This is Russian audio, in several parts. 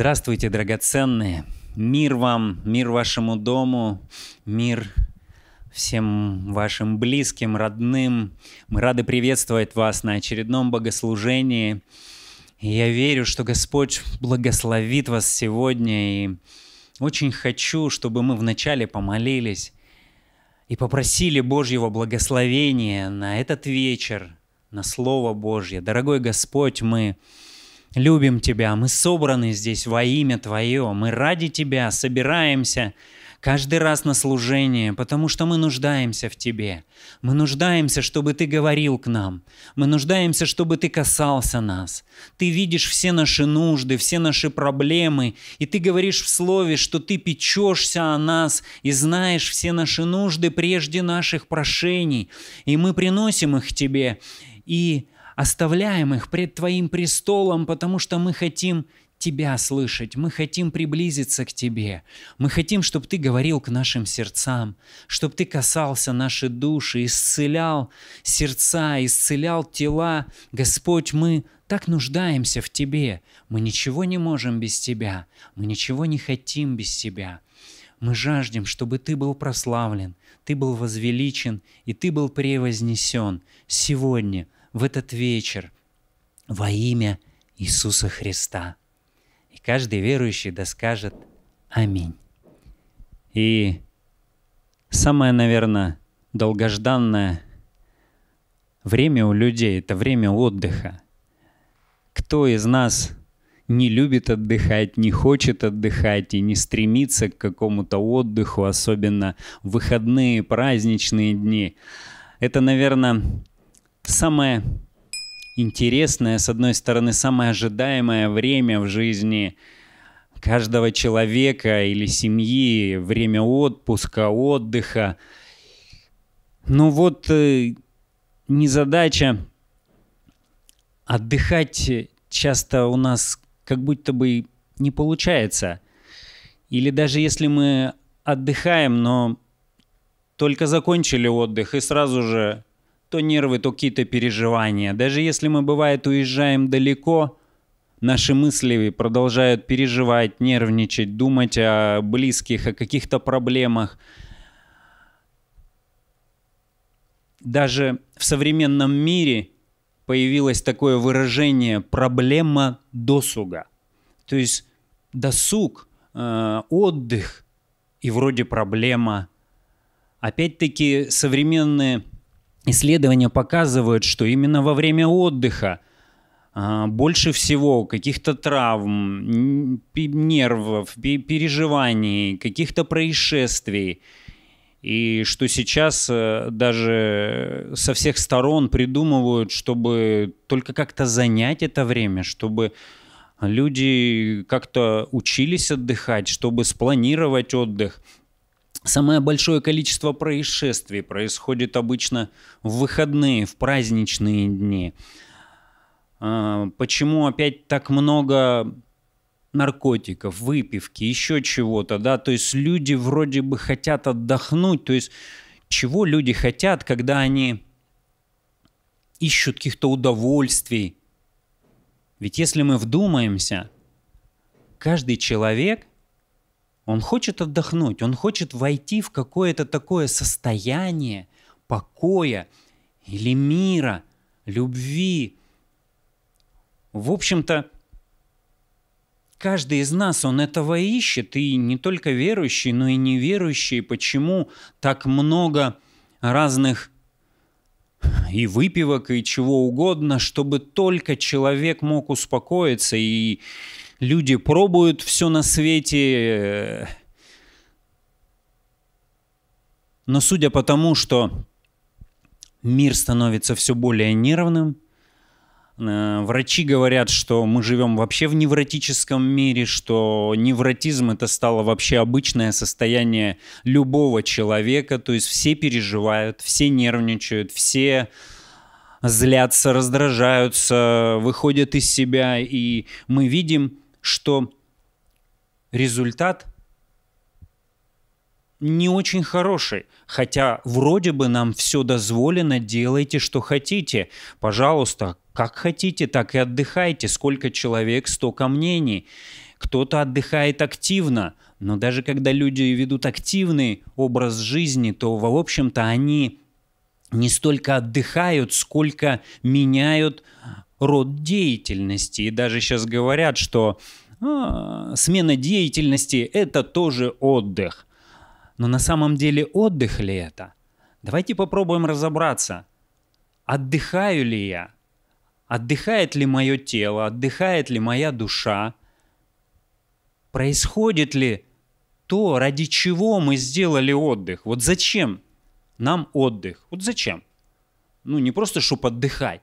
Здравствуйте, драгоценные! Мир вам, мир вашему дому, мир всем вашим близким, родным. Мы рады приветствовать вас на очередном богослужении. И я верю, что Господь благословит вас сегодня. И очень хочу, чтобы мы вначале помолились и попросили Божьего благословения на этот вечер, на Слово Божье. Дорогой Господь, мы любим Тебя, мы собраны здесь во имя Твое, мы ради Тебя собираемся каждый раз на служение, потому что мы нуждаемся в Тебе. Мы нуждаемся, чтобы Ты говорил к нам. Мы нуждаемся, чтобы Ты касался нас. Ты видишь все наши нужды, все наши проблемы, и Ты говоришь в слове, что Ты печешься о нас и знаешь все наши нужды прежде наших прошений. И мы приносим их Тебе. И Оставляем их пред Твоим престолом, потому что мы хотим Тебя слышать, мы хотим приблизиться к Тебе, мы хотим, чтобы Ты говорил к нашим сердцам, чтобы Ты касался нашей души, исцелял сердца, исцелял тела. Господь, мы так нуждаемся в Тебе, мы ничего не можем без Тебя, мы ничего не хотим без Тебя. Мы жаждем, чтобы Ты был прославлен, Ты был возвеличен и Ты был превознесен сегодня – в этот вечер во имя Иисуса Христа. И каждый верующий да скажет «Аминь». И самое, наверное, долгожданное время у людей — это время отдыха. Кто из нас не любит отдыхать, не хочет отдыхать и не стремится к какому-то отдыху, особенно в выходные, праздничные дни? Это, наверное, самое интересное, с одной стороны, самое ожидаемое время в жизни каждого человека или семьи, время отпуска, отдыха. Ну вот э, не задача отдыхать часто у нас как будто бы не получается. Или даже если мы отдыхаем, но только закончили отдых и сразу же то нервы, то какие-то переживания. Даже если мы, бывает, уезжаем далеко, наши мысли продолжают переживать, нервничать, думать о близких, о каких-то проблемах. Даже в современном мире появилось такое выражение «проблема досуга». То есть досуг, э, отдых и вроде проблема. Опять-таки современные Исследования показывают, что именно во время отдыха а, больше всего каких-то травм, нервов, переживаний, каких-то происшествий. И что сейчас э, даже со всех сторон придумывают, чтобы только как-то занять это время, чтобы люди как-то учились отдыхать, чтобы спланировать отдых – Самое большое количество происшествий происходит обычно в выходные, в праздничные дни. А, почему опять так много наркотиков, выпивки, еще чего-то, да, то есть люди вроде бы хотят отдохнуть, то есть чего люди хотят, когда они ищут каких-то удовольствий. Ведь если мы вдумаемся, каждый человек он хочет отдохнуть, он хочет войти в какое-то такое состояние покоя или мира, любви. В общем-то, каждый из нас, он этого ищет, и не только верующий, но и неверующий. Почему так много разных и выпивок, и чего угодно, чтобы только человек мог успокоиться и люди пробуют все на свете. Э, но судя по тому, что мир становится все более нервным, э, Врачи говорят, что мы живем вообще в невротическом мире, что невротизм это стало вообще обычное состояние любого человека, то есть все переживают, все нервничают, все злятся, раздражаются, выходят из себя, и мы видим что результат не очень хороший. Хотя вроде бы нам все дозволено, делайте, что хотите. Пожалуйста, как хотите, так и отдыхайте. Сколько человек, столько мнений. Кто-то отдыхает активно, но даже когда люди ведут активный образ жизни, то, в общем-то, они не столько отдыхают, сколько меняют род деятельности. И даже сейчас говорят, что а, смена деятельности – это тоже отдых. Но на самом деле отдых ли это? Давайте попробуем разобраться. Отдыхаю ли я? Отдыхает ли мое тело? Отдыхает ли моя душа? Происходит ли то, ради чего мы сделали отдых? Вот зачем нам отдых? Вот зачем? Ну, не просто, чтобы отдыхать,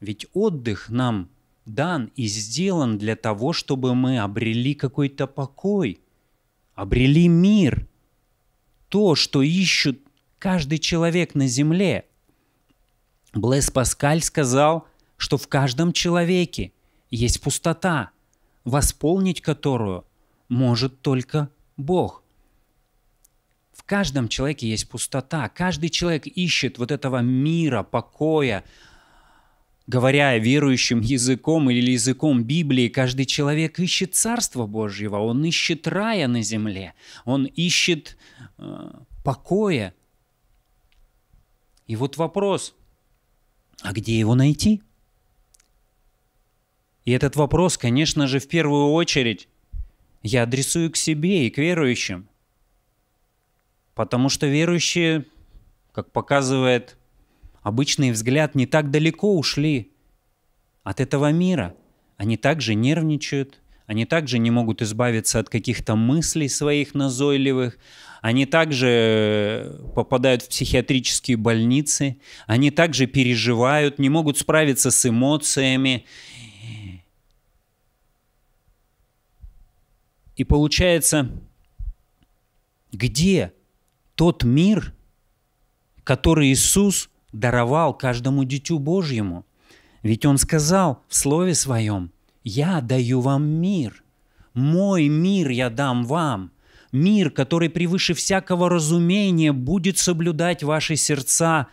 ведь отдых нам дан и сделан для того, чтобы мы обрели какой-то покой, обрели мир, то, что ищут каждый человек на земле. Блэс Паскаль сказал, что в каждом человеке есть пустота, восполнить которую может только Бог. В каждом человеке есть пустота. Каждый человек ищет вот этого мира, покоя, Говоря верующим языком или языком Библии, каждый человек ищет Царство Божьего, он ищет рая на земле, он ищет э, покоя. И вот вопрос, а где его найти? И этот вопрос, конечно же, в первую очередь я адресую к себе и к верующим. Потому что верующие, как показывает обычный взгляд не так далеко ушли от этого мира. Они также нервничают, они также не могут избавиться от каких-то мыслей своих назойливых, они также э, попадают в психиатрические больницы, они также переживают, не могут справиться с эмоциями. И получается, где тот мир, который Иисус даровал каждому дитю Божьему. Ведь Он сказал в Слове Своем, «Я даю вам мир, мой мир я дам вам, мир, который превыше всякого разумения будет соблюдать ваши сердца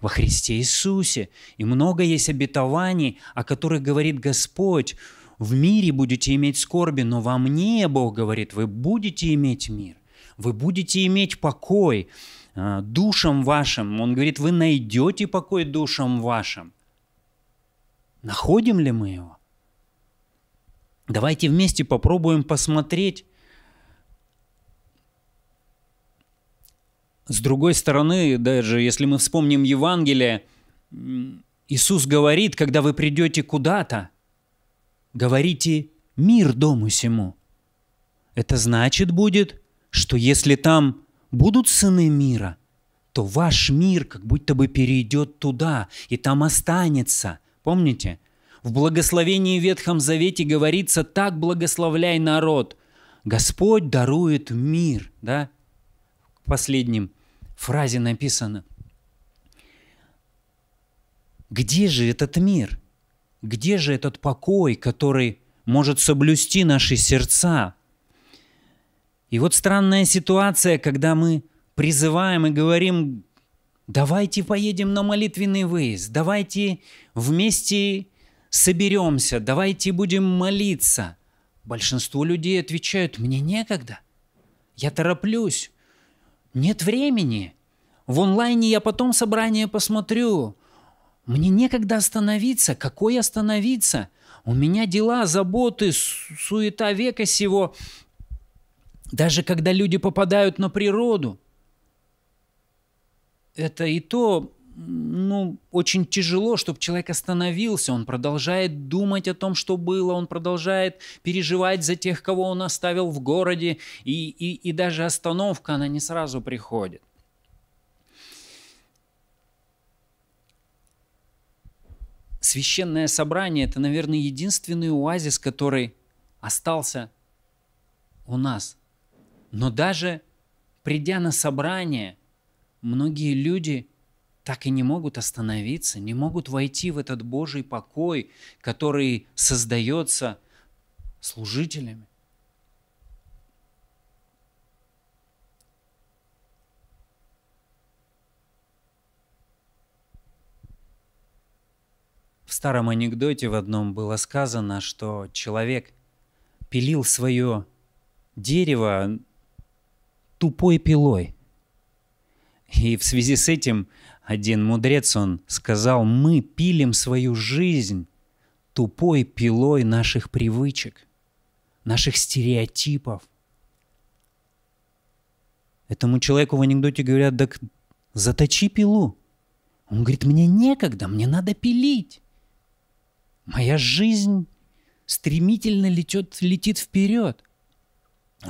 во Христе Иисусе. И много есть обетований, о которых говорит Господь. В мире будете иметь скорби, но во мне, Бог говорит, вы будете иметь мир, вы будете иметь покой. А, душам вашим. Он говорит, вы найдете покой душам вашим. Находим ли мы его? Давайте вместе попробуем посмотреть. С другой стороны, даже если мы вспомним Евангелие, Иисус говорит, когда вы придете куда-то, говорите «мир дому сему». Это значит будет, что если там будут сыны мира, то ваш мир как будто бы перейдет туда и там останется. Помните? В благословении в Ветхом Завете говорится «так благословляй народ». Господь дарует мир, да? В последнем фразе написано. Где же этот мир? Где же этот покой, который может соблюсти наши сердца, и вот странная ситуация, когда мы призываем и говорим, давайте поедем на молитвенный выезд, давайте вместе соберемся, давайте будем молиться. Большинство людей отвечают, мне некогда, я тороплюсь, нет времени, в онлайне я потом собрание посмотрю, мне некогда остановиться, какой остановиться? У меня дела, заботы, суета века сего, даже когда люди попадают на природу, это и то, ну, очень тяжело, чтобы человек остановился. Он продолжает думать о том, что было, он продолжает переживать за тех, кого он оставил в городе, и, и, и даже остановка, она не сразу приходит. Священное собрание – это, наверное, единственный оазис, который остался у нас – но даже придя на собрание, многие люди так и не могут остановиться, не могут войти в этот Божий покой, который создается служителями. В старом анекдоте в одном было сказано, что человек пилил свое дерево тупой пилой. И в связи с этим один мудрец, он сказал, мы пилим свою жизнь тупой пилой наших привычек, наших стереотипов. Этому человеку в анекдоте говорят, так заточи пилу. Он говорит, мне некогда, мне надо пилить. Моя жизнь стремительно летет, летит вперед.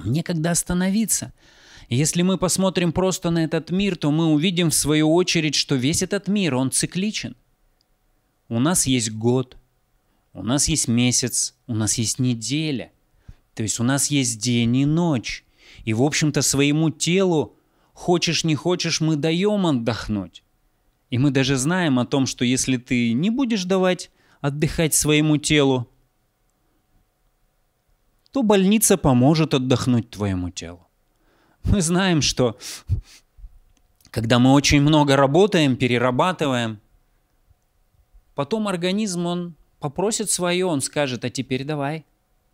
Мне когда остановиться? Если мы посмотрим просто на этот мир, то мы увидим в свою очередь, что весь этот мир, он цикличен. У нас есть год, у нас есть месяц, у нас есть неделя. То есть у нас есть день и ночь. И, в общем-то, своему телу, хочешь не хочешь, мы даем отдохнуть. И мы даже знаем о том, что если ты не будешь давать отдыхать своему телу, то больница поможет отдохнуть твоему телу. Мы знаем, что когда мы очень много работаем, перерабатываем, потом организм, он попросит свое, он скажет, а теперь давай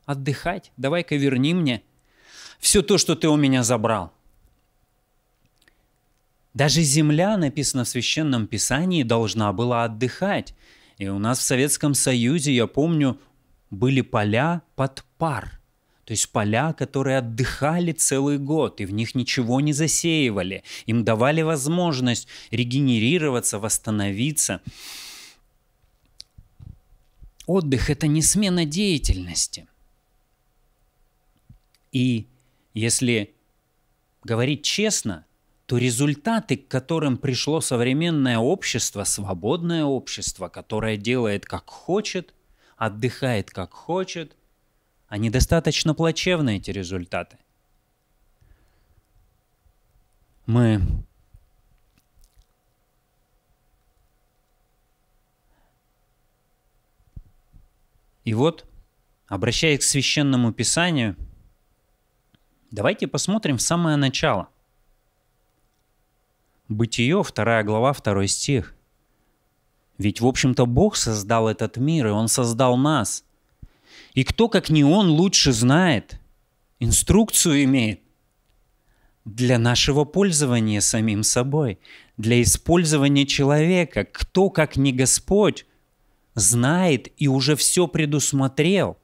отдыхать, давай-ка верни мне все то, что ты у меня забрал. Даже земля, написано в Священном Писании, должна была отдыхать. И у нас в Советском Союзе, я помню, были поля под пар – то есть поля, которые отдыхали целый год, и в них ничего не засеивали. Им давали возможность регенерироваться, восстановиться. Отдых – это не смена деятельности. И если говорить честно, то результаты, к которым пришло современное общество, свободное общество, которое делает как хочет, отдыхает как хочет – они достаточно плачевны, эти результаты. Мы И вот, обращаясь к священному писанию, давайте посмотрим в самое начало. Бытие, 2 глава, 2 стих. Ведь, в общем-то, Бог создал этот мир, и Он создал нас. И кто, как не он, лучше знает, инструкцию имеет для нашего пользования самим собой, для использования человека. Кто, как не Господь, знает и уже все предусмотрел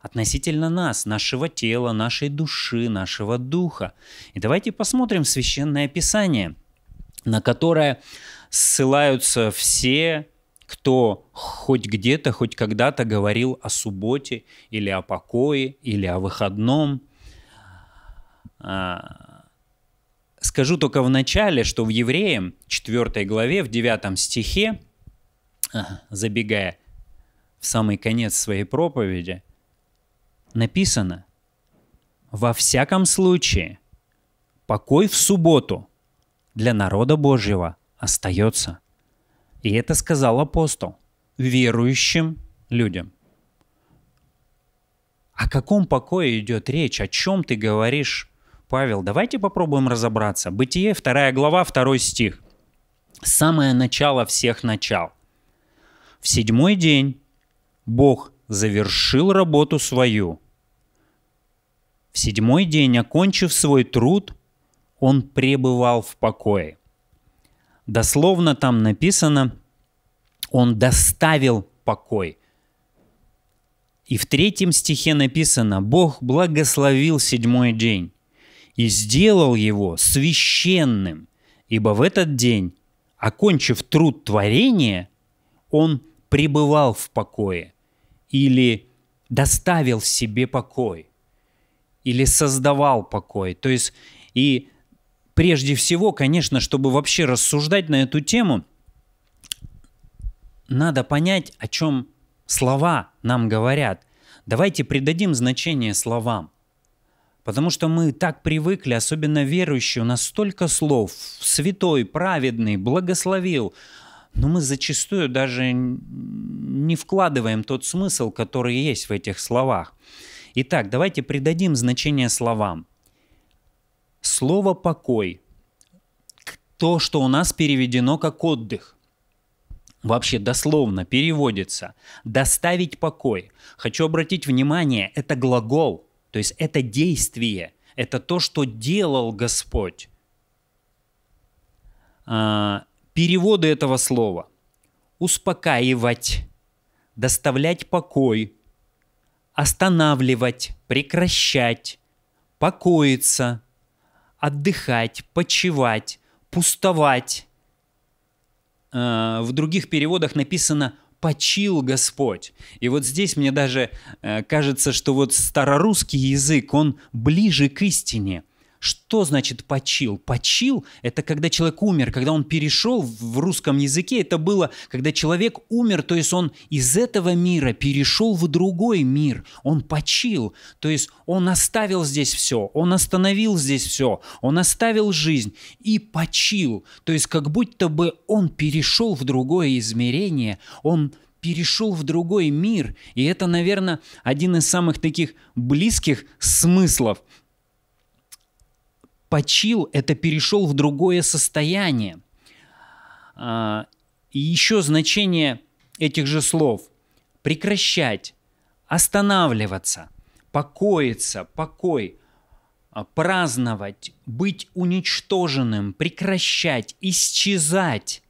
относительно нас, нашего тела, нашей души, нашего духа. И давайте посмотрим Священное Писание, на которое ссылаются все кто хоть где-то, хоть когда-то говорил о субботе или о покое или о выходном. А, скажу только в начале, что в Евреям 4 главе, в 9 стихе, забегая в самый конец своей проповеди, написано, «Во всяком случае, покой в субботу для народа Божьего остается». И это сказал апостол верующим людям. О каком покое идет речь? О чем ты говоришь, Павел? Давайте попробуем разобраться. Бытие, 2 глава, 2 стих. Самое начало всех начал. В седьмой день Бог завершил работу свою. В седьмой день, окончив свой труд, он пребывал в покое. Дословно там написано, он доставил покой. И в третьем стихе написано, Бог благословил седьмой день и сделал его священным, ибо в этот день, окончив труд творения, он пребывал в покое или доставил себе покой или создавал покой. То есть и прежде всего, конечно, чтобы вообще рассуждать на эту тему, надо понять, о чем слова нам говорят. Давайте придадим значение словам. Потому что мы так привыкли, особенно верующие, у нас столько слов, святой, праведный, благословил, но мы зачастую даже не вкладываем тот смысл, который есть в этих словах. Итак, давайте придадим значение словам. Слово «покой» – то, что у нас переведено как «отдых». Вообще дословно переводится «доставить покой». Хочу обратить внимание, это глагол, то есть это действие, это то, что делал Господь. А, переводы этого слова – успокаивать, доставлять покой, останавливать, прекращать, покоиться – отдыхать, почевать, пустовать. Э, в других переводах написано «почил Господь». И вот здесь мне даже э, кажется, что вот старорусский язык, он ближе к истине – что значит почил? Почил – это когда человек умер, когда он перешел в русском языке. Это было, когда человек умер, то есть он из этого мира перешел в другой мир. Он почил, то есть он оставил здесь все, он остановил здесь все, он оставил жизнь и почил. То есть как будто бы он перешел в другое измерение, он перешел в другой мир. И это, наверное, один из самых таких близких смыслов – почил, это перешел в другое состояние. А, и еще значение этих же слов – прекращать, останавливаться, покоиться, покой, а, праздновать, быть уничтоженным, прекращать, исчезать.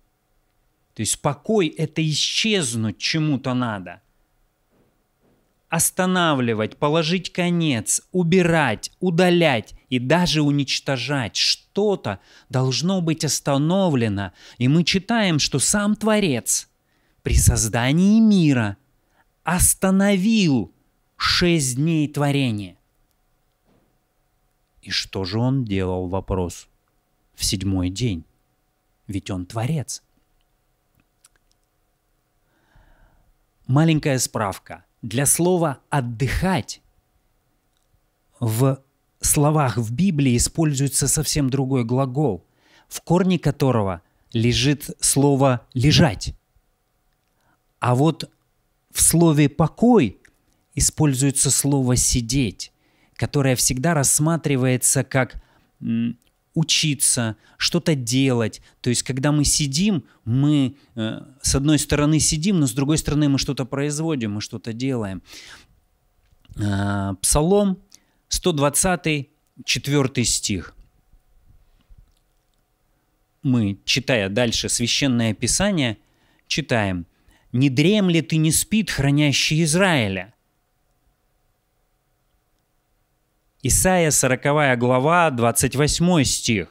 То есть покой – это исчезнуть чему-то надо – останавливать, положить конец, убирать, удалять и даже уничтожать что-то должно быть остановлено. И мы читаем, что сам Творец при создании мира остановил шесть дней творения. И что же он делал, вопрос, в седьмой день? Ведь он Творец. Маленькая справка – для слова «отдыхать» в словах в Библии используется совсем другой глагол, в корне которого лежит слово «лежать». А вот в слове «покой» используется слово «сидеть», которое всегда рассматривается как учиться, что-то делать. То есть, когда мы сидим, мы э, с одной стороны сидим, но с другой стороны мы что-то производим, мы что-то делаем. Э, Псалом 120, 4 стих. Мы, читая дальше священное писание, читаем. «Не дремлет и не спит хранящий Израиля». Исайя 40 глава, 28 стих.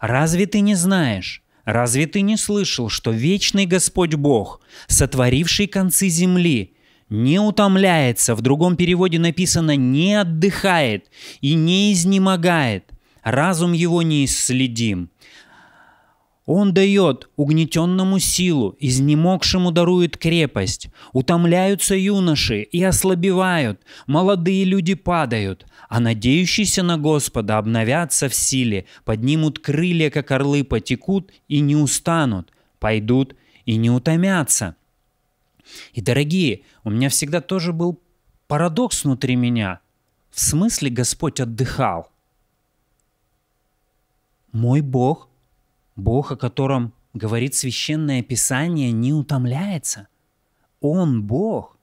«Разве ты не знаешь, разве ты не слышал, что вечный Господь Бог, сотворивший концы земли, не утомляется, в другом переводе написано «не отдыхает» и «не изнемогает», разум его неисследим. Он дает угнетенному силу, изнемогшему дарует крепость. Утомляются юноши и ослабевают, молодые люди падают, а надеющиеся на Господа обновятся в силе, поднимут крылья, как орлы, потекут и не устанут, пойдут и не утомятся. И, дорогие, у меня всегда тоже был парадокс внутри меня. В смысле Господь отдыхал? Мой Бог Бог, о котором говорит священное писание, не утомляется. Он Бог.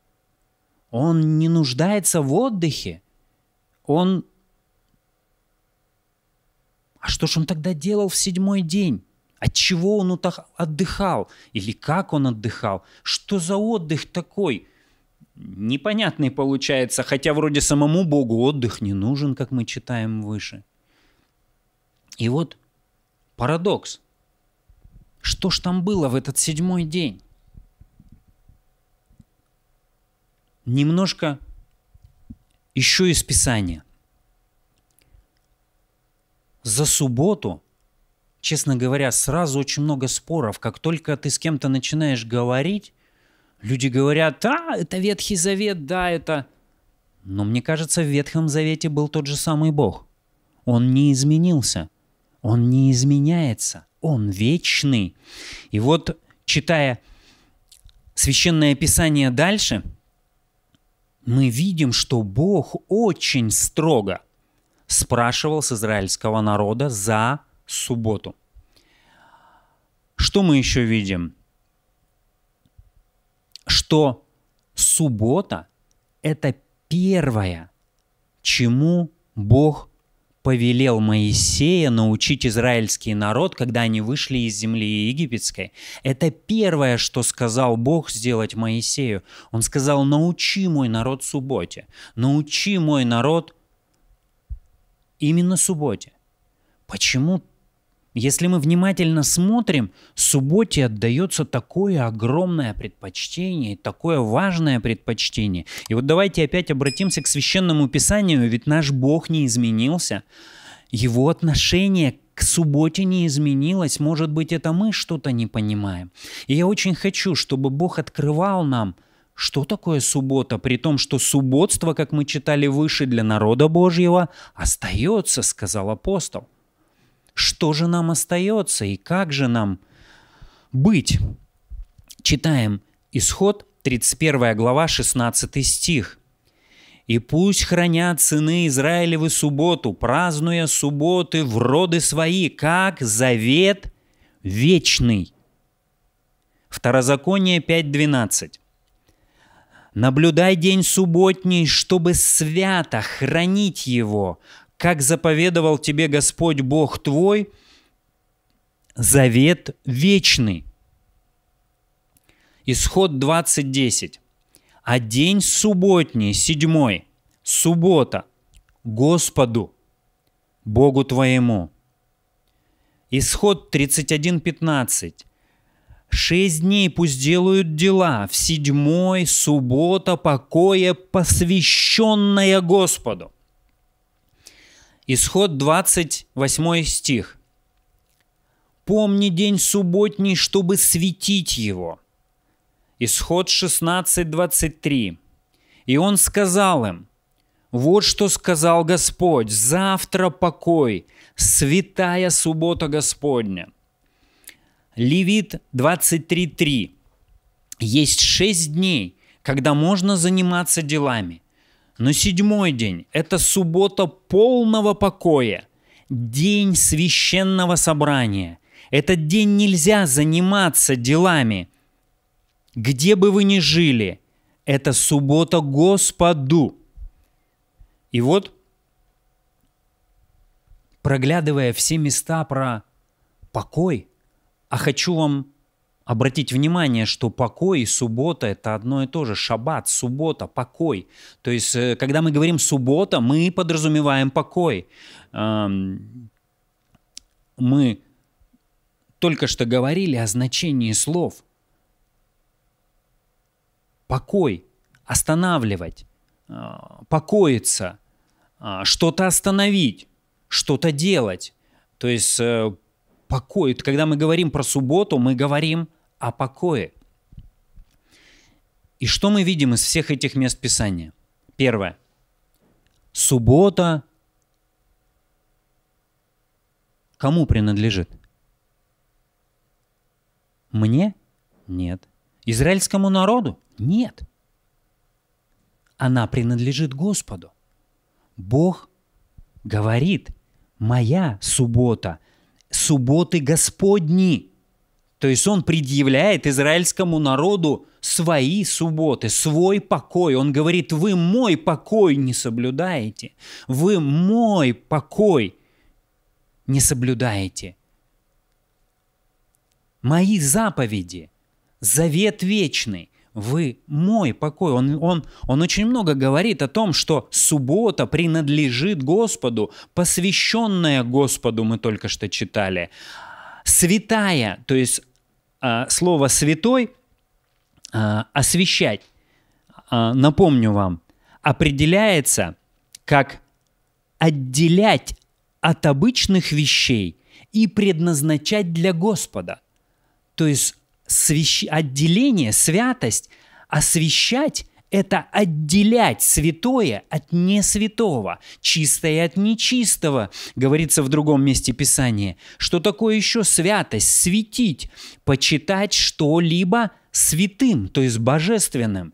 Он не нуждается в отдыхе. Он... А что же он тогда делал в седьмой день? От чего он отдыхал? Или как он отдыхал? Что за отдых такой? Непонятный получается, хотя вроде самому Богу отдых не нужен, как мы читаем выше. И вот парадокс – что ж там было в этот седьмой день? Немножко еще из Писания. За субботу, честно говоря, сразу очень много споров. Как только ты с кем-то начинаешь говорить, люди говорят, а, это Ветхий Завет, да, это... Но мне кажется, в Ветхом Завете был тот же самый Бог. Он не изменился. Он не изменяется – он вечный. И вот, читая Священное Писание дальше, мы видим, что Бог очень строго спрашивал с израильского народа за субботу. Что мы еще видим? Что суббота – это первое, чему Бог повелел Моисея научить израильский народ, когда они вышли из земли египетской. Это первое, что сказал Бог сделать Моисею. Он сказал, научи мой народ субботе, научи мой народ именно субботе. Почему если мы внимательно смотрим, субботе отдается такое огромное предпочтение, такое важное предпочтение. И вот давайте опять обратимся к священному писанию, ведь наш Бог не изменился. Его отношение к субботе не изменилось, может быть, это мы что-то не понимаем. И я очень хочу, чтобы Бог открывал нам, что такое суббота, при том, что субботство, как мы читали выше, для народа Божьего остается, сказал апостол. Что же нам остается и как же нам быть? Читаем Исход, 31 глава, 16 стих. «И пусть хранят сыны Израилевы субботу, празднуя субботы в роды свои, как завет вечный». Второзаконие 5.12. «Наблюдай день субботний, чтобы свято хранить его, как заповедовал тебе Господь Бог твой, завет вечный. Исход 20.10. А день субботний, седьмой, суббота, Господу, Богу твоему. Исход 31.15. Шесть дней пусть делают дела, в седьмой суббота покоя, посвященная Господу. Исход 28 стих. «Помни день субботний, чтобы светить его». Исход 16.23. «И он сказал им, вот что сказал Господь, завтра покой, святая суббота Господня». Левит 23.3. Есть шесть дней, когда можно заниматься делами, но седьмой день – это суббота полного покоя, день священного собрания. Этот день нельзя заниматься делами. Где бы вы ни жили, это суббота Господу. И вот, проглядывая все места про покой, а хочу вам обратить внимание, что покой и суббота – это одно и то же. Шаббат, суббота, покой. То есть, э, когда мы говорим «суббота», мы подразумеваем покой. Мы только что говорили о значении слов. Покой, останавливать, а, покоиться, а, что-то остановить, что-то делать. То есть э, покой. Когда мы говорим про субботу, мы говорим о покое. И что мы видим из всех этих мест Писания? Первое. Суббота кому принадлежит? Мне? Нет. Израильскому народу? Нет. Она принадлежит Господу. Бог говорит, моя суббота, субботы Господни – то есть он предъявляет израильскому народу свои субботы, свой покой. Он говорит, вы мой покой не соблюдаете, вы мой покой не соблюдаете. Мои заповеди, завет вечный, вы мой покой. Он, он, он очень много говорит о том, что суббота принадлежит Господу, посвященная Господу, мы только что читали. Святая, то есть Э, слово «святой» э, освещать, э, напомню вам, определяется как отделять от обычных вещей и предназначать для Господа. То есть свящ... отделение, святость, освещать это отделять святое от несвятого, чистое от нечистого, говорится в другом месте Писания. Что такое еще святость? Светить, почитать что-либо святым, то есть божественным,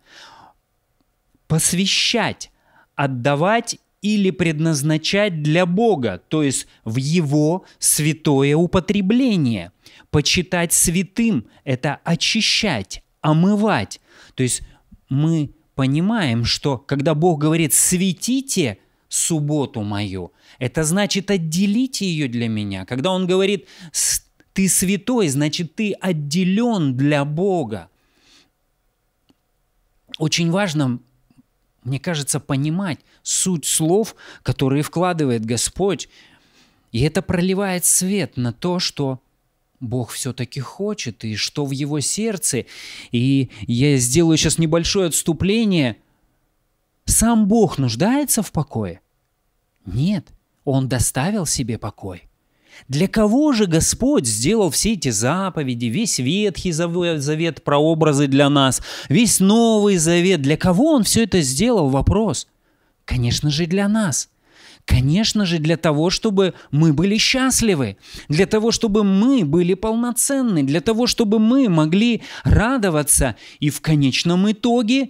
посвящать, отдавать или предназначать для Бога, то есть в Его святое употребление. Почитать святым – это очищать, омывать. То есть мы понимаем, что когда Бог говорит «светите», субботу мою. Это значит отделите ее для меня. Когда он говорит, ты святой, значит ты отделен для Бога. Очень важно, мне кажется, понимать суть слов, которые вкладывает Господь. И это проливает свет на то, что Бог все-таки хочет, и что в его сердце. И я сделаю сейчас небольшое отступление. Сам Бог нуждается в покое? Нет, он доставил себе покой. Для кого же Господь сделал все эти заповеди, весь Ветхий Завет, прообразы для нас, весь Новый Завет? Для кого Он все это сделал? Вопрос. Конечно же, для нас. Конечно же, для того, чтобы мы были счастливы, для того, чтобы мы были полноценны, для того, чтобы мы могли радоваться и в конечном итоге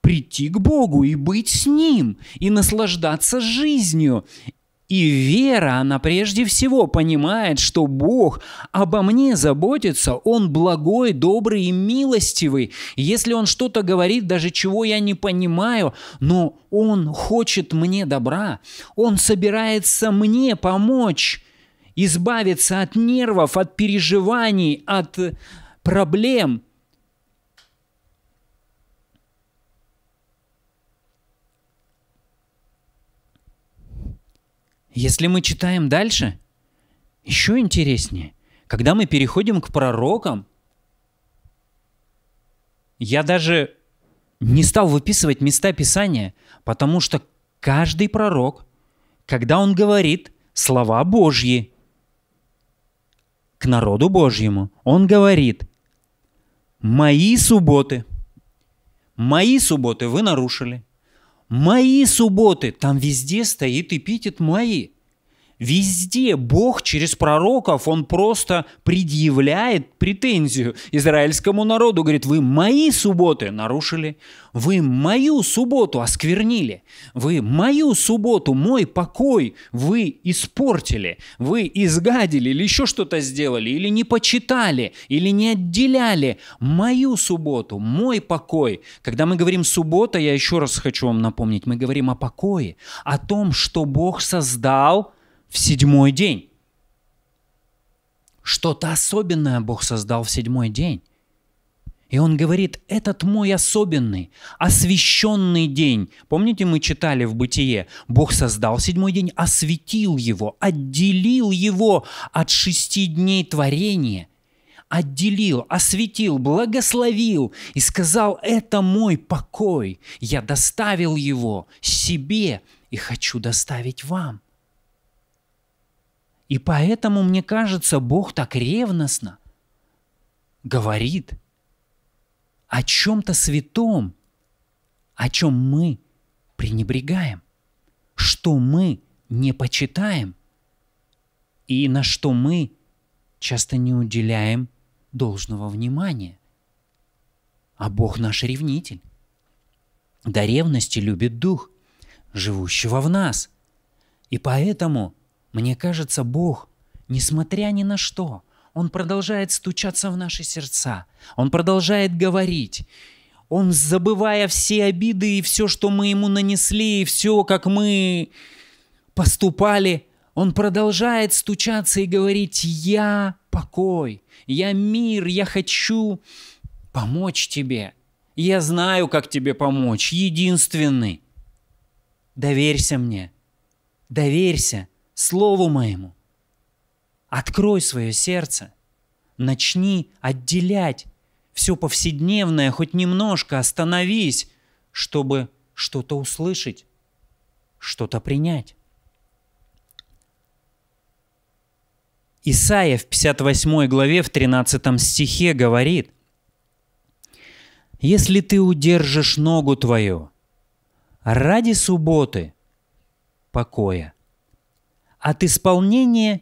прийти к Богу и быть с Ним, и наслаждаться жизнью, и вера, она прежде всего понимает, что Бог обо мне заботится, Он благой, добрый и милостивый. Если Он что-то говорит, даже чего я не понимаю, но Он хочет мне добра, Он собирается мне помочь, избавиться от нервов, от переживаний, от проблем – Если мы читаем дальше, еще интереснее, когда мы переходим к пророкам, я даже не стал выписывать места Писания, потому что каждый пророк, когда он говорит слова Божьи к народу Божьему, он говорит, мои субботы, мои субботы вы нарушили – Мои субботы, там везде стоит эпитет мои. Везде Бог через пророков, он просто предъявляет претензию израильскому народу. Говорит, вы мои субботы нарушили, вы мою субботу осквернили, вы мою субботу, мой покой вы испортили, вы изгадили или еще что-то сделали, или не почитали, или не отделяли мою субботу, мой покой. Когда мы говорим суббота, я еще раз хочу вам напомнить, мы говорим о покое, о том, что Бог создал – в седьмой день. Что-то особенное Бог создал в седьмой день. И он говорит, этот мой особенный, освященный день. Помните, мы читали в Бытие, Бог создал седьмой день, осветил его, отделил его от шести дней творения отделил, осветил, благословил и сказал, это мой покой, я доставил его себе и хочу доставить вам. И поэтому, мне кажется, Бог так ревностно говорит о чем-то святом, о чем мы пренебрегаем, что мы не почитаем и на что мы часто не уделяем должного внимания. А Бог наш ревнитель. До ревности любит Дух, живущего в нас. И поэтому – мне кажется, Бог, несмотря ни на что, Он продолжает стучаться в наши сердца, Он продолжает говорить. Он, забывая все обиды и все, что мы ему нанесли, и все, как мы поступали, он продолжает стучаться и говорить, я покой, я мир, я хочу помочь тебе. Я знаю, как тебе помочь, единственный. Доверься мне, доверься – Слову моему. Открой свое сердце. Начни отделять все повседневное, хоть немножко остановись, чтобы что-то услышать, что-то принять. Исаия в 58 главе в 13 стихе говорит, «Если ты удержишь ногу твою ради субботы, покоя – от исполнения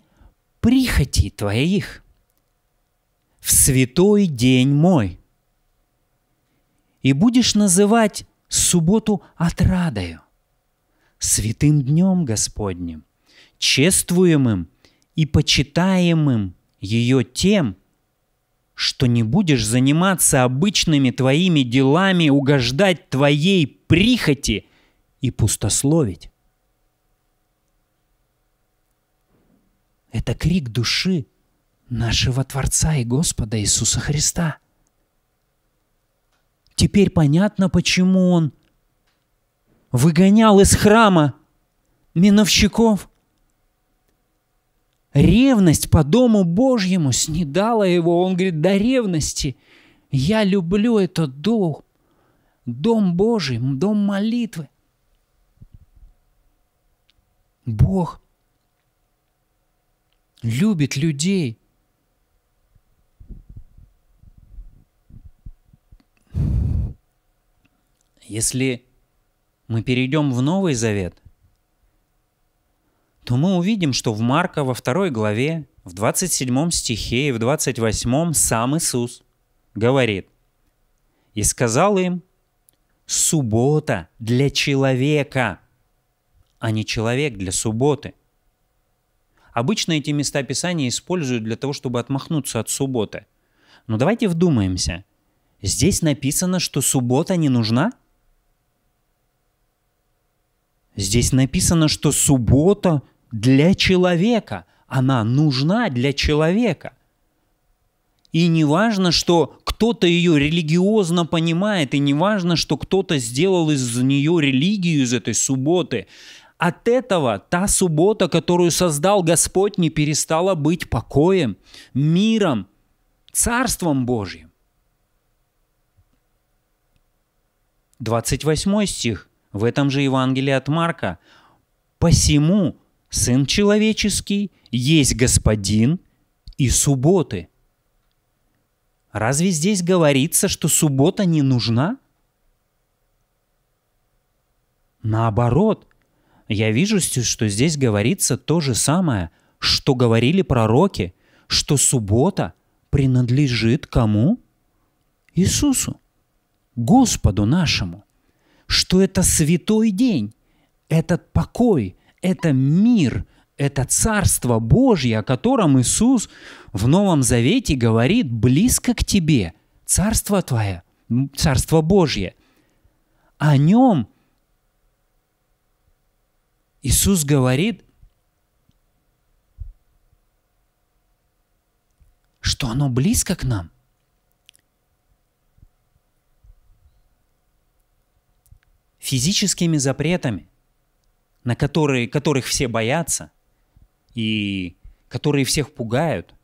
прихоти твоих в святой день мой. И будешь называть субботу отрадою, святым днем Господним, чествуемым и почитаемым ее тем, что не будешь заниматься обычными твоими делами, угождать твоей прихоти и пустословить. — это крик души нашего Творца и Господа Иисуса Христа. Теперь понятно, почему он выгонял из храма миновщиков. Ревность по Дому Божьему снедала его. Он говорит, до ревности я люблю этот дом, дом Божий, дом молитвы. Бог – любит людей. Если мы перейдем в Новый Завет, то мы увидим, что в Марка во второй главе, в 27 стихе и в 28 сам Иисус говорит, «И сказал им, суббота для человека, а не человек для субботы. Обычно эти места Писания используют для того, чтобы отмахнуться от субботы. Но давайте вдумаемся. Здесь написано, что суббота не нужна? Здесь написано, что суббота для человека. Она нужна для человека. И не важно, что кто-то ее религиозно понимает, и не важно, что кто-то сделал из нее религию, из этой субботы. От этого та суббота, которую создал Господь, не перестала быть покоем, миром, Царством Божьим. 28 стих в этом же Евангелии от Марка. «Посему Сын Человеческий есть Господин и субботы». Разве здесь говорится, что суббота не нужна? Наоборот, я вижу, что здесь говорится то же самое, что говорили пророки, что суббота принадлежит кому? Иисусу, Господу нашему, что это святой день, этот покой, это мир, это Царство Божье, о котором Иисус в Новом Завете говорит близко к тебе, Царство Твое, Царство Божье. О нем – Иисус говорит, что оно близко к нам. Физическими запретами, на которые, которых все боятся и которые всех пугают,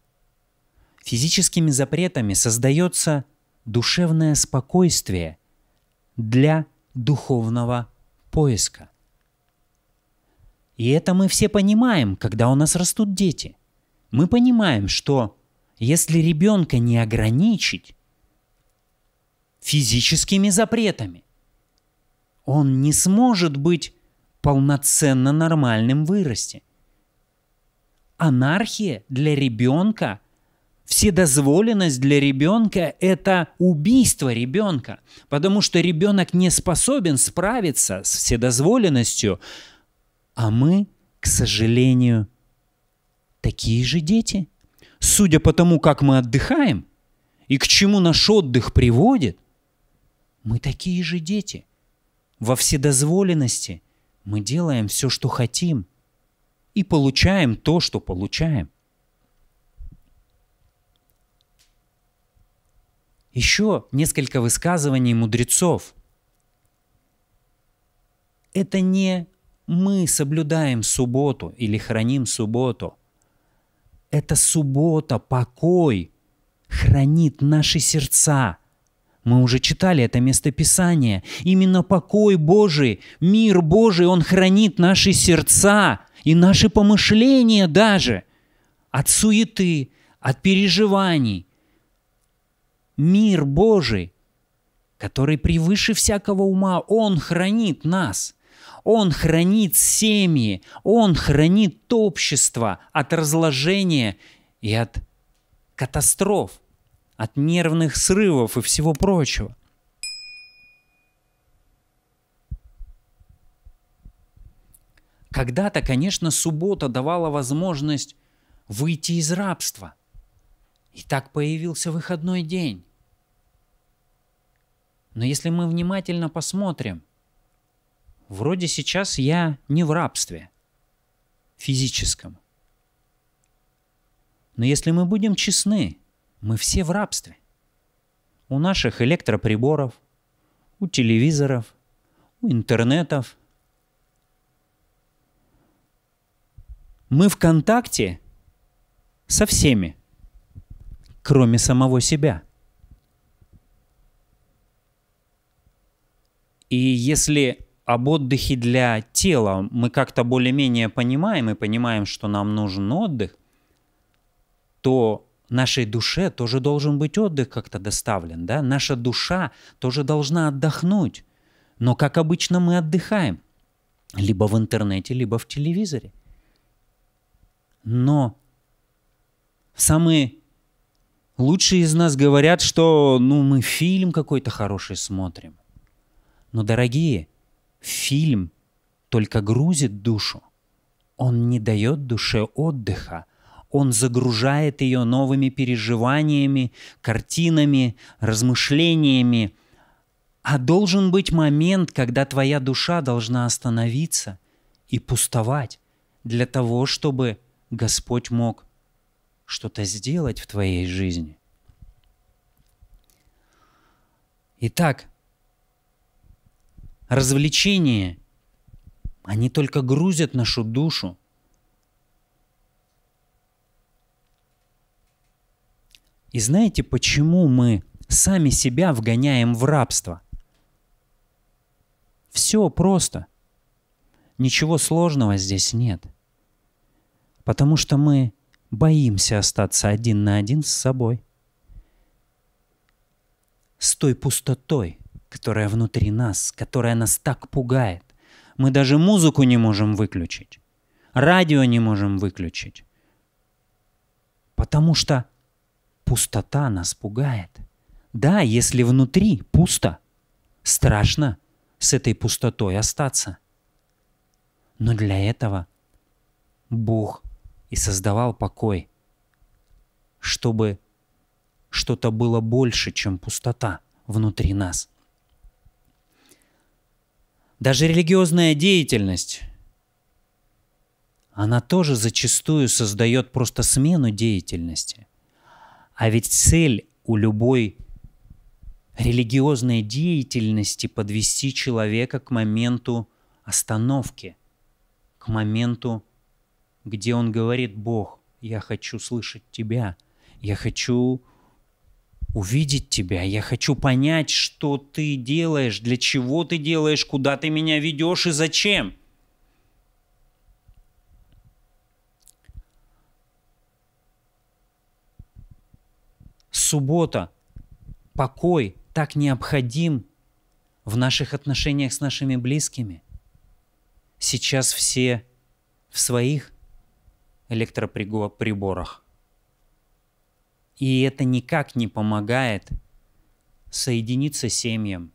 физическими запретами создается душевное спокойствие для духовного поиска. И это мы все понимаем, когда у нас растут дети. Мы понимаем, что если ребенка не ограничить физическими запретами, он не сможет быть полноценно нормальным вырасти. Анархия для ребенка, вседозволенность для ребенка – это убийство ребенка, потому что ребенок не способен справиться с вседозволенностью, а мы, к сожалению, такие же дети. Судя по тому, как мы отдыхаем и к чему наш отдых приводит, мы такие же дети. Во вседозволенности мы делаем все, что хотим, и получаем то, что получаем. Еще несколько высказываний мудрецов. Это не мы соблюдаем субботу или храним субботу. Это суббота, покой хранит наши сердца. Мы уже читали это местописание. Именно покой Божий, мир Божий, он хранит наши сердца и наши помышления даже от суеты, от переживаний. Мир Божий, который превыше всякого ума, он хранит нас – он хранит семьи, Он хранит общество от разложения и от катастроф, от нервных срывов и всего прочего. Когда-то, конечно, суббота давала возможность выйти из рабства. И так появился выходной день. Но если мы внимательно посмотрим – вроде сейчас я не в рабстве физическом. Но если мы будем честны, мы все в рабстве. У наших электроприборов, у телевизоров, у интернетов. Мы в контакте со всеми, кроме самого себя. И если об отдыхе для тела мы как-то более-менее понимаем и понимаем, что нам нужен отдых, то нашей душе тоже должен быть отдых как-то доставлен, да? Наша душа тоже должна отдохнуть. Но, как обычно, мы отдыхаем. Либо в интернете, либо в телевизоре. Но самые лучшие из нас говорят, что ну, мы фильм какой-то хороший смотрим. Но, дорогие – Фильм только грузит душу. Он не дает душе отдыха. Он загружает ее новыми переживаниями, картинами, размышлениями. А должен быть момент, когда твоя душа должна остановиться и пустовать для того, чтобы Господь мог что-то сделать в твоей жизни. Итак, развлечения, они только грузят нашу душу. И знаете, почему мы сами себя вгоняем в рабство? Все просто. Ничего сложного здесь нет. Потому что мы боимся остаться один на один с собой. С той пустотой, которая внутри нас, которая нас так пугает. Мы даже музыку не можем выключить, радио не можем выключить, потому что пустота нас пугает. Да, если внутри пусто, страшно с этой пустотой остаться. Но для этого Бог и создавал покой, чтобы что-то было больше, чем пустота внутри нас – даже религиозная деятельность, она тоже зачастую создает просто смену деятельности. А ведь цель у любой религиозной деятельности подвести человека к моменту остановки, к моменту, где он говорит, Бог, я хочу слышать тебя, я хочу увидеть тебя, я хочу понять, что ты делаешь, для чего ты делаешь, куда ты меня ведешь и зачем. Суббота, покой так необходим в наших отношениях с нашими близкими. Сейчас все в своих электроприборах и это никак не помогает соединиться семьям.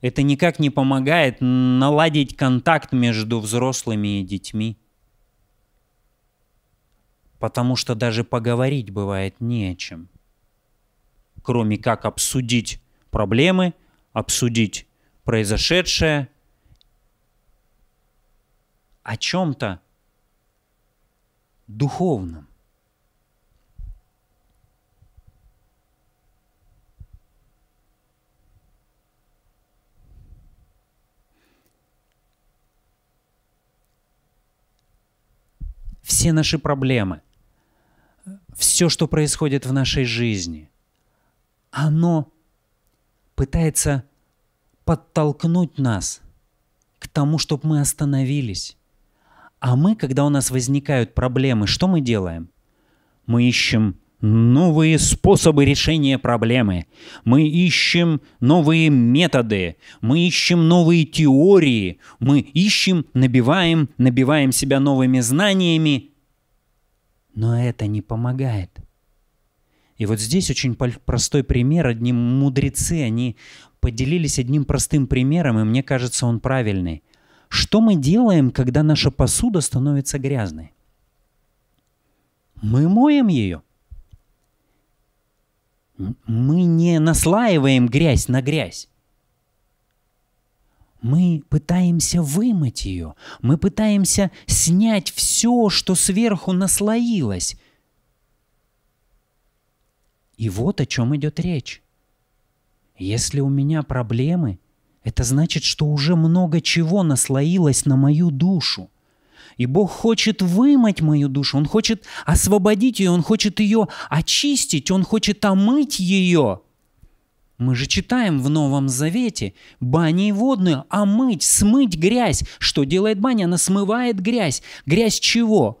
Это никак не помогает наладить контакт между взрослыми и детьми. Потому что даже поговорить бывает не о чем. Кроме как обсудить проблемы, обсудить произошедшее, о чем-то духовном. все наши проблемы, все, что происходит в нашей жизни, оно пытается подтолкнуть нас к тому, чтобы мы остановились. А мы, когда у нас возникают проблемы, что мы делаем? Мы ищем новые способы решения проблемы. Мы ищем новые методы, мы ищем новые теории, мы ищем, набиваем, набиваем себя новыми знаниями. Но это не помогает. И вот здесь очень простой пример. Одни мудрецы, они поделились одним простым примером, и мне кажется, он правильный. Что мы делаем, когда наша посуда становится грязной? Мы моем ее – мы не наслаиваем грязь на грязь. Мы пытаемся вымыть ее. Мы пытаемся снять все, что сверху наслоилось. И вот о чем идет речь. Если у меня проблемы, это значит, что уже много чего наслоилось на мою душу – и Бог хочет вымыть мою душу, Он хочет освободить ее, Он хочет ее очистить, Он хочет омыть ее. Мы же читаем в Новом Завете баней водную, омыть, смыть грязь. Что делает баня? Она смывает грязь. Грязь чего?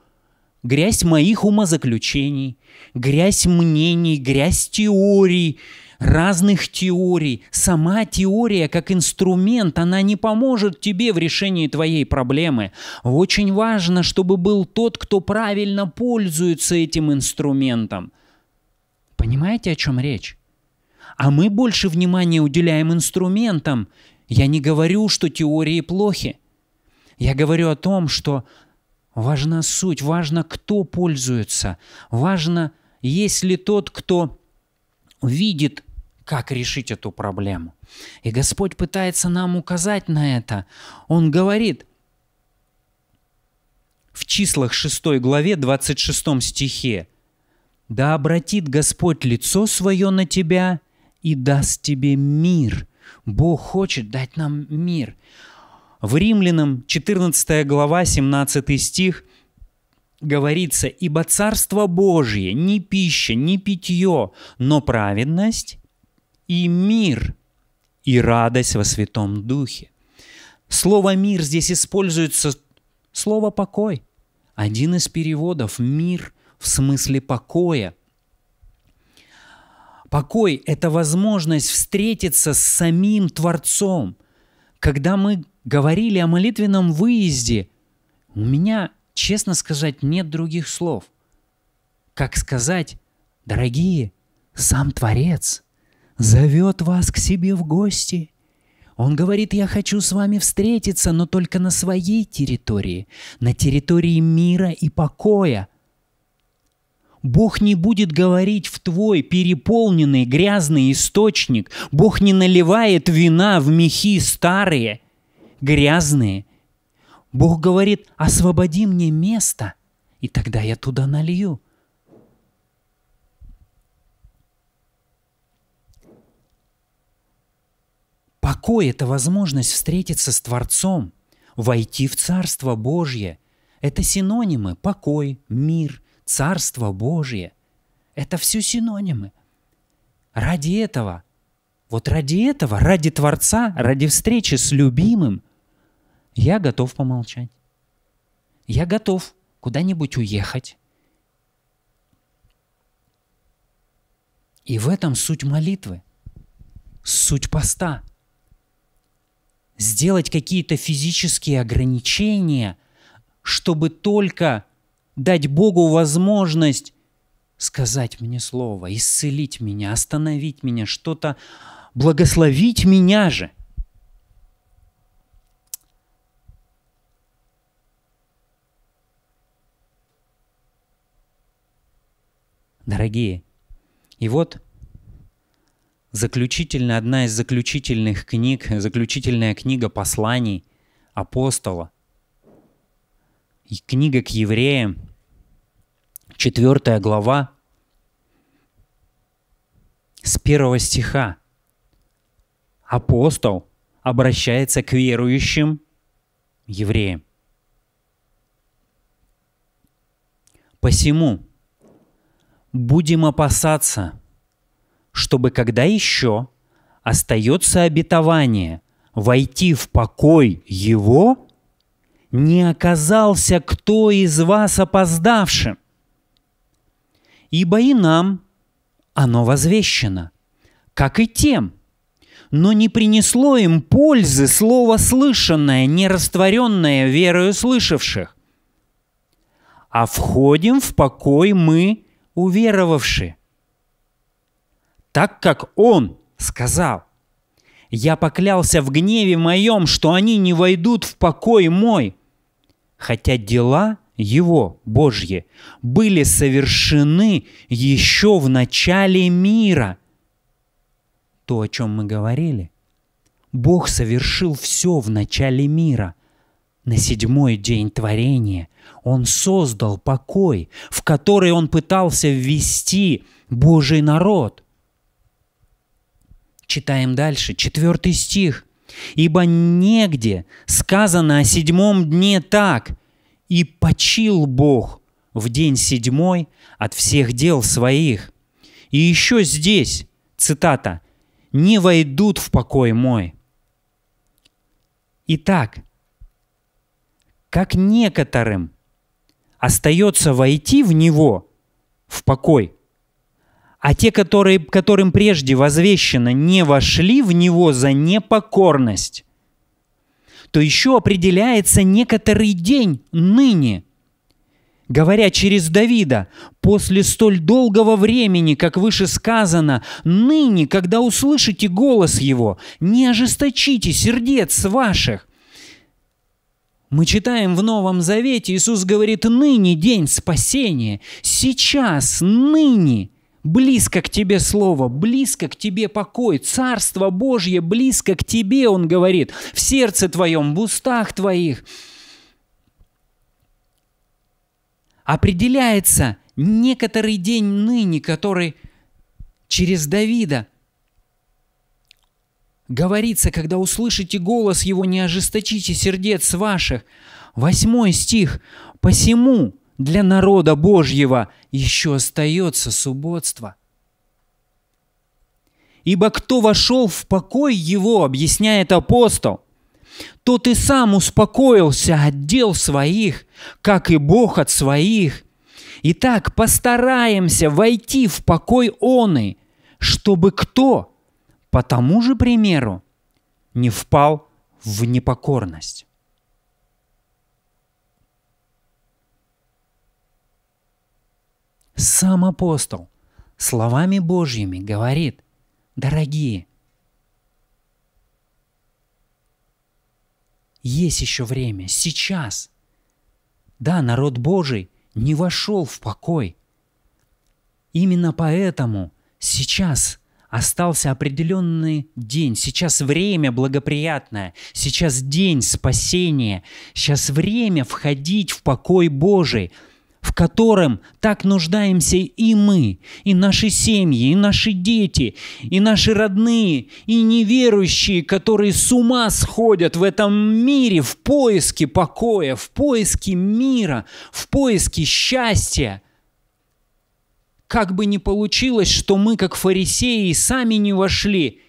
Грязь моих умозаключений, грязь мнений, грязь теорий, разных теорий. Сама теория как инструмент, она не поможет тебе в решении твоей проблемы. Очень важно, чтобы был тот, кто правильно пользуется этим инструментом. Понимаете, о чем речь? А мы больше внимания уделяем инструментам. Я не говорю, что теории плохи. Я говорю о том, что важна суть, важно, кто пользуется, важно, есть ли тот, кто видит как решить эту проблему. И Господь пытается нам указать на это. Он говорит в числах 6 главе 26 стихе, «Да обратит Господь лицо свое на тебя и даст тебе мир». Бог хочет дать нам мир. В Римлянам 14 глава 17 стих говорится, «Ибо Царство Божие не пища, не питье, но праведность, и мир, и радость во Святом Духе. Слово «мир» здесь используется слово «покой». Один из переводов «мир» в смысле покоя. Покой – это возможность встретиться с самим Творцом. Когда мы говорили о молитвенном выезде, у меня, честно сказать, нет других слов. Как сказать, дорогие, сам Творец – зовет вас к себе в гости. Он говорит, я хочу с вами встретиться, но только на своей территории, на территории мира и покоя. Бог не будет говорить в твой переполненный грязный источник. Бог не наливает вина в мехи старые, грязные. Бог говорит, освободи мне место, и тогда я туда налью – Покой – это возможность встретиться с Творцом, войти в Царство Божье. Это синонимы – покой, мир, Царство Божье. Это все синонимы. Ради этого, вот ради этого, ради Творца, ради встречи с любимым, я готов помолчать. Я готов куда-нибудь уехать. И в этом суть молитвы, суть поста – сделать какие-то физические ограничения, чтобы только дать Богу возможность сказать мне слово, исцелить меня, остановить меня, что-то благословить меня же. Дорогие, и вот заключительная, одна из заключительных книг, заключительная книга посланий апостола, и книга к евреям, четвертая глава, с первого стиха. Апостол обращается к верующим евреям. Посему будем опасаться – чтобы когда еще остается обетование войти в покой его, не оказался кто из вас опоздавшим. Ибо и нам оно возвещено, как и тем, но не принесло им пользы слово слышанное, не растворенное верою слышавших. А входим в покой мы, уверовавшие так как он сказал, «Я поклялся в гневе моем, что они не войдут в покой мой, хотя дела его, Божьи, были совершены еще в начале мира». То, о чем мы говорили. Бог совершил все в начале мира. На седьмой день творения Он создал покой, в который Он пытался ввести Божий народ – Читаем дальше, четвертый стих. «Ибо негде сказано о седьмом дне так, и почил Бог в день седьмой от всех дел своих». И еще здесь, цитата, «не войдут в покой мой». Итак, как некоторым остается войти в него, в покой, а те, которые, которым прежде возвещено, не вошли в него за непокорность, то еще определяется некоторый день ныне, говоря через Давида, после столь долгого времени, как выше сказано, ныне, когда услышите голос его, не ожесточите сердец ваших. Мы читаем в Новом Завете, Иисус говорит, ныне день спасения, сейчас, ныне – Близко к тебе слово, близко к тебе покой, Царство Божье близко к тебе, он говорит, в сердце твоем, в устах твоих. Определяется некоторый день ныне, который через Давида – Говорится, когда услышите голос его, не ожесточите сердец ваших. Восьмой стих. «Посему для народа Божьего еще остается субботство. Ибо кто вошел в покой его, объясняет апостол, тот и сам успокоился от дел своих, как и Бог от своих. Итак, постараемся войти в покой Он и, чтобы кто, по тому же примеру, не впал в непокорность. сам апостол словами Божьими говорит, дорогие, есть еще время, сейчас. Да, народ Божий не вошел в покой. Именно поэтому сейчас остался определенный день, сейчас время благоприятное, сейчас день спасения, сейчас время входить в покой Божий – в котором так нуждаемся и мы, и наши семьи, и наши дети, и наши родные, и неверующие, которые с ума сходят в этом мире в поиске покоя, в поиске мира, в поиске счастья. Как бы ни получилось, что мы, как фарисеи, сами не вошли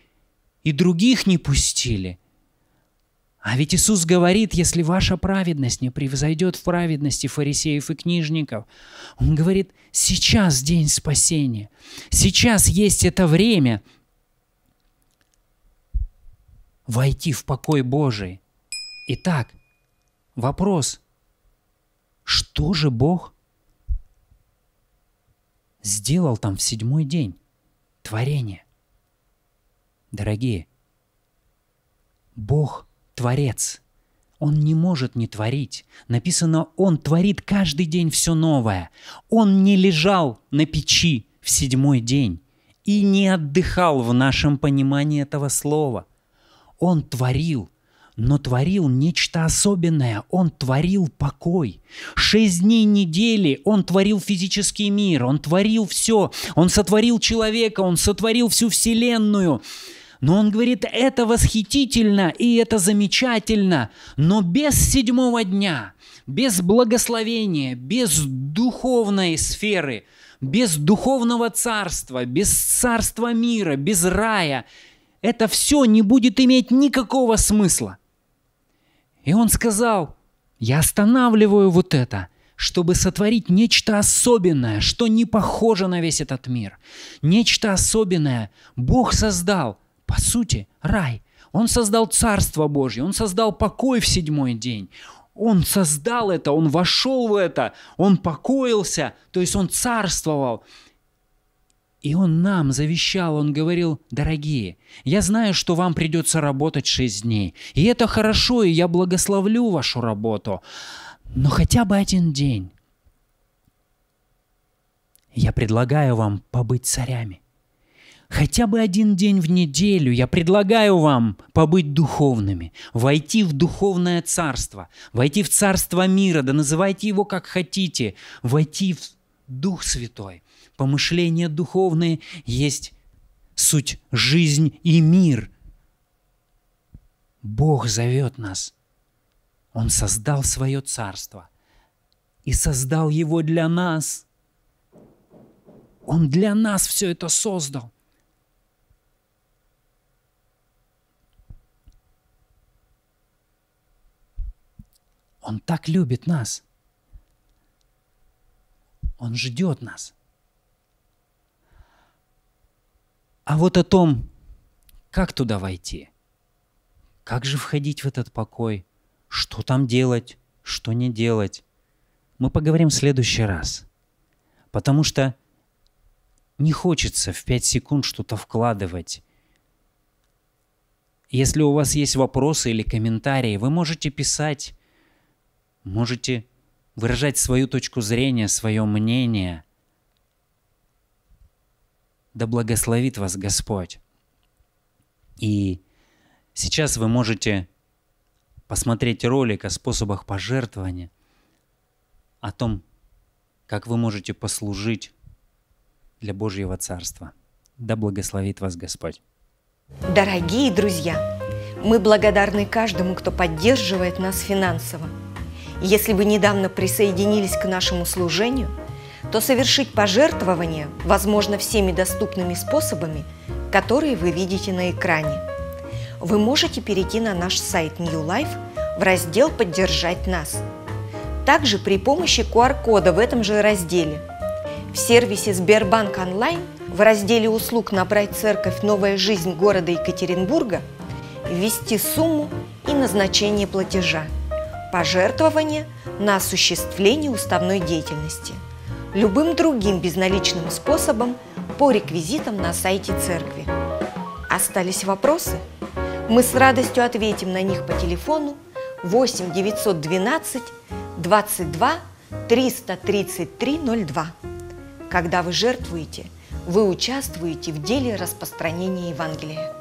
и других не пустили, а ведь Иисус говорит, если ваша праведность не превзойдет в праведности фарисеев и книжников, Он говорит, сейчас день спасения, сейчас есть это время войти в покой Божий. Итак, вопрос, что же Бог сделал там в седьмой день творения, Дорогие, Бог – Творец. Он не может не творить. Написано, Он творит каждый день все новое. Он не лежал на печи в седьмой день и не отдыхал в нашем понимании этого слова. Он творил, но творил нечто особенное. Он творил покой. Шесть дней недели он творил физический мир, он творил все. Он сотворил человека, он сотворил всю вселенную. Но он говорит, это восхитительно и это замечательно, но без седьмого дня, без благословения, без духовной сферы, без духовного царства, без царства мира, без рая, это все не будет иметь никакого смысла. И он сказал, я останавливаю вот это – чтобы сотворить нечто особенное, что не похоже на весь этот мир. Нечто особенное Бог создал по сути, рай. Он создал Царство Божье, он создал покой в седьмой день. Он создал это, он вошел в это, он покоился, то есть он царствовал. И он нам завещал, он говорил, дорогие, я знаю, что вам придется работать шесть дней, и это хорошо, и я благословлю вашу работу, но хотя бы один день я предлагаю вам побыть царями – Хотя бы один день в неделю я предлагаю вам побыть духовными, войти в духовное царство, войти в царство мира, да называйте его как хотите, войти в Дух Святой. Помышления духовные есть суть жизнь и мир. Бог зовет нас. Он создал свое царство и создал его для нас. Он для нас все это создал – Он так любит нас. Он ждет нас. А вот о том, как туда войти, как же входить в этот покой, что там делать, что не делать, мы поговорим в следующий раз. Потому что не хочется в 5 секунд что-то вкладывать. Если у вас есть вопросы или комментарии, вы можете писать можете выражать свою точку зрения, свое мнение. Да благословит вас Господь. И сейчас вы можете посмотреть ролик о способах пожертвования, о том, как вы можете послужить для Божьего Царства. Да благословит вас Господь. Дорогие друзья, мы благодарны каждому, кто поддерживает нас финансово – если вы недавно присоединились к нашему служению, то совершить пожертвование возможно всеми доступными способами, которые вы видите на экране. Вы можете перейти на наш сайт New Life в раздел «Поддержать нас». Также при помощи QR-кода в этом же разделе. В сервисе Сбербанк онлайн в разделе «Услуг набрать церковь. Новая жизнь города Екатеринбурга» ввести сумму и назначение платежа – пожертвования на осуществление уставной деятельности любым другим безналичным способом по реквизитам на сайте церкви. Остались вопросы? Мы с радостью ответим на них по телефону 8 912 22 333 02. Когда вы жертвуете, вы участвуете в деле распространения Евангелия.